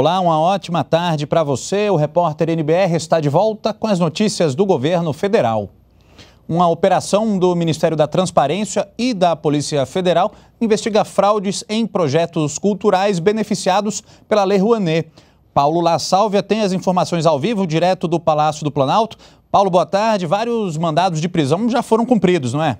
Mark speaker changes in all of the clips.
Speaker 1: Olá, uma ótima tarde para você. O repórter NBR está de volta com as notícias do governo federal. Uma operação do Ministério da Transparência e da Polícia Federal investiga fraudes em projetos culturais beneficiados pela Lei Rouanet. Paulo La Sálvia tem as informações ao vivo, direto do Palácio do Planalto. Paulo, boa tarde. Vários mandados de prisão já foram
Speaker 2: cumpridos, não é?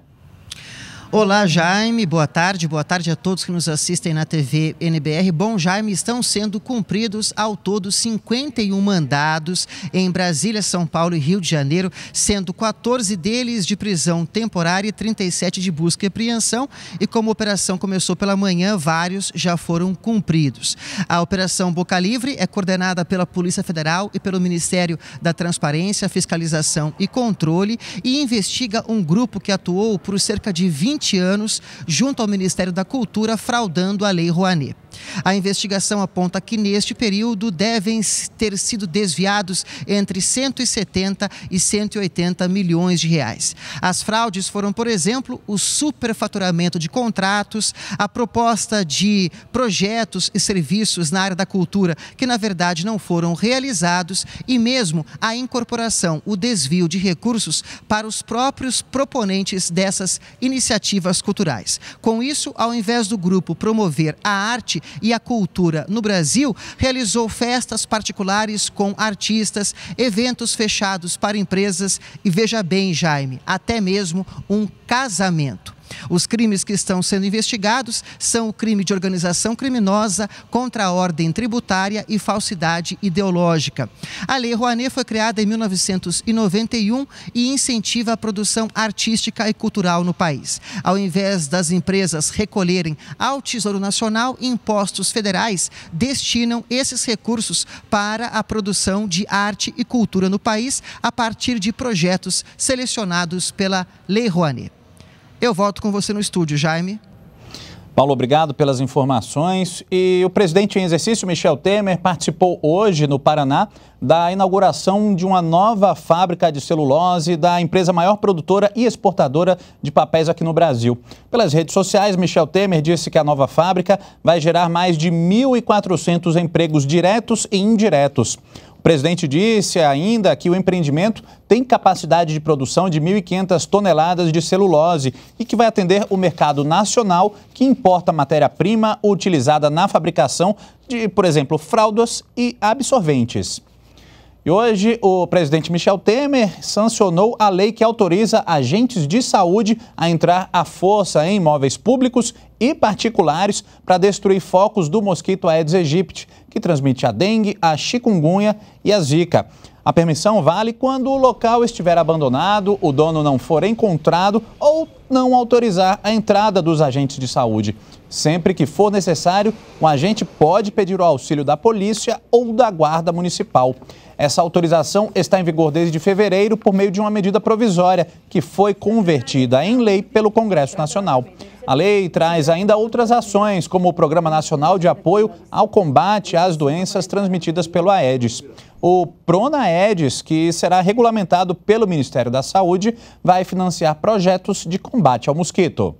Speaker 2: Olá, Jaime. Boa tarde. Boa tarde a todos que nos assistem na TV NBR. Bom, Jaime, estão sendo cumpridos ao todo 51 mandados em Brasília, São Paulo e Rio de Janeiro, sendo 14 deles de prisão temporária e 37 de busca e apreensão. E como a operação começou pela manhã, vários já foram cumpridos. A operação Boca Livre é coordenada pela Polícia Federal e pelo Ministério da Transparência, Fiscalização e Controle e investiga um grupo que atuou por cerca de 20 20 anos junto ao Ministério da Cultura, fraudando a Lei Rouanet. A investigação aponta que neste período devem ter sido desviados entre 170 e 180 milhões de reais. As fraudes foram, por exemplo, o superfaturamento de contratos, a proposta de projetos e serviços na área da cultura que na verdade não foram realizados e mesmo a incorporação, o desvio de recursos para os próprios proponentes dessas iniciativas culturais. Com isso, ao invés do grupo promover a arte, e a Cultura no Brasil realizou festas particulares com artistas, eventos fechados para empresas e, veja bem, Jaime, até mesmo um casamento. Os crimes que estão sendo investigados são o crime de organização criminosa contra a ordem tributária e falsidade ideológica. A Lei Rouanet foi criada em 1991 e incentiva a produção artística e cultural no país. Ao invés das empresas recolherem ao Tesouro Nacional impostos federais, destinam esses recursos para a produção de arte e cultura no país a partir de projetos selecionados pela Lei Rouanet. Eu volto com você no estúdio, Jaime.
Speaker 1: Paulo, obrigado pelas informações. E o presidente em exercício, Michel Temer, participou hoje no Paraná da inauguração de uma nova fábrica de celulose da empresa maior produtora e exportadora de papéis aqui no Brasil. Pelas redes sociais, Michel Temer disse que a nova fábrica vai gerar mais de 1.400 empregos diretos e indiretos. O presidente disse ainda que o empreendimento tem capacidade de produção de 1.500 toneladas de celulose e que vai atender o mercado nacional que importa matéria-prima utilizada na fabricação de, por exemplo, fraldas e absorventes. E hoje o presidente Michel Temer sancionou a lei que autoriza agentes de saúde a entrar à força em imóveis públicos e particulares para destruir focos do mosquito Aedes aegypti, que transmite a dengue, a chikungunya e a zika. A permissão vale quando o local estiver abandonado, o dono não for encontrado ou não autorizar a entrada dos agentes de saúde. Sempre que for necessário, o um agente pode pedir o auxílio da polícia ou da guarda municipal. Essa autorização está em vigor desde fevereiro por meio de uma medida provisória que foi convertida em lei pelo Congresso Nacional. A lei traz ainda outras ações, como o Programa Nacional de Apoio ao Combate às Doenças Transmitidas pelo Aedes. O PRONAEDES, que será regulamentado pelo Ministério da Saúde, vai financiar projetos de combate ao mosquito.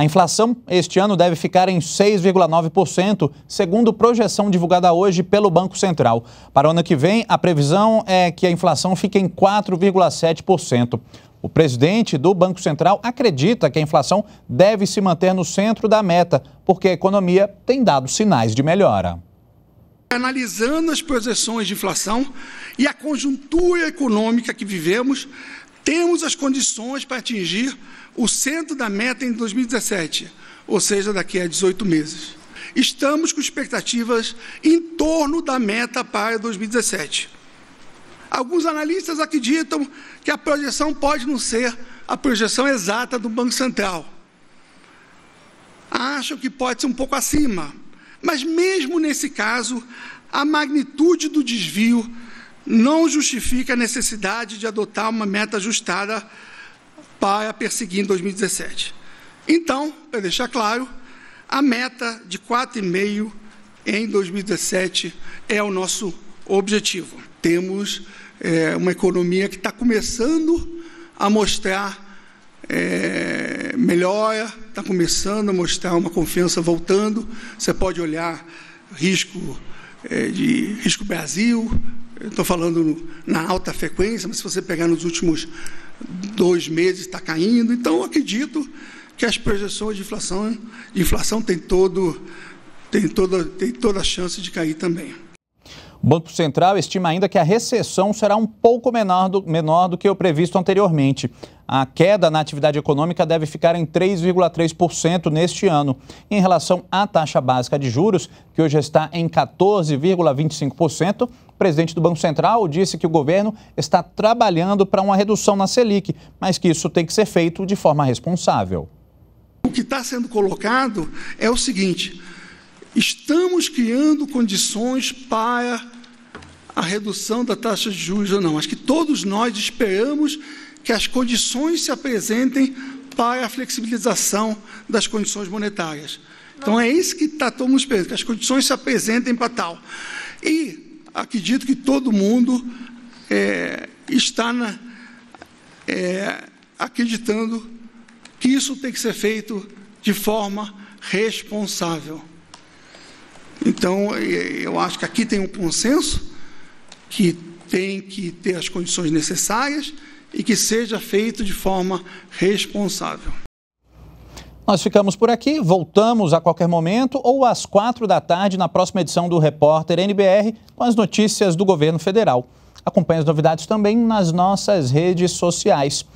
Speaker 1: A inflação este ano deve ficar em 6,9%, segundo projeção divulgada hoje pelo Banco Central. Para o ano que vem, a previsão é que a inflação fique em 4,7%. O presidente do Banco Central acredita que a inflação deve se manter no centro da meta, porque a economia tem dado sinais de melhora.
Speaker 3: Analisando as projeções de inflação e a conjuntura econômica que vivemos, temos as condições para atingir o centro da meta é em 2017, ou seja, daqui a 18 meses. Estamos com expectativas em torno da meta para 2017. Alguns analistas acreditam que a projeção pode não ser a projeção exata do Banco Central. Acham que pode ser um pouco acima, mas mesmo nesse caso, a magnitude do desvio não justifica a necessidade de adotar uma meta ajustada para perseguir em 2017. Então, para deixar claro, a meta de 4,5% em 2017 é o nosso objetivo. Temos é, uma economia que está começando a mostrar é, melhora, está começando a mostrar uma confiança voltando. Você pode olhar risco é, de risco Brasil, estou falando na alta frequência, mas se você pegar nos últimos dois meses está caindo. Então, acredito que as projeções de inflação, inflação tem, todo, tem, toda, tem toda a chance de cair também. O Banco Central
Speaker 1: estima ainda que a recessão será um pouco menor do, menor do que o previsto anteriormente. A queda na atividade econômica deve ficar em 3,3% neste ano. Em relação à taxa básica de juros, que hoje está em 14,25%, o presidente do Banco Central disse que o governo está trabalhando para uma redução na Selic, mas que isso tem que ser feito de forma responsável.
Speaker 3: O que está sendo colocado é o seguinte: estamos criando condições para a redução da taxa de juros ou não. Acho que todos nós esperamos que as condições se apresentem para a flexibilização das condições monetárias. Então é isso que está todo mundo esperando, que as condições se apresentem para tal. E acredito que todo mundo é, está na, é, acreditando que isso tem que ser feito de forma responsável. Então, eu acho que aqui tem um consenso que tem que ter as condições necessárias, e que seja feito de forma responsável.
Speaker 1: Nós ficamos por aqui, voltamos a qualquer momento ou às quatro da tarde na próxima edição do Repórter NBR com as notícias do governo federal. Acompanhe as novidades também nas nossas redes sociais.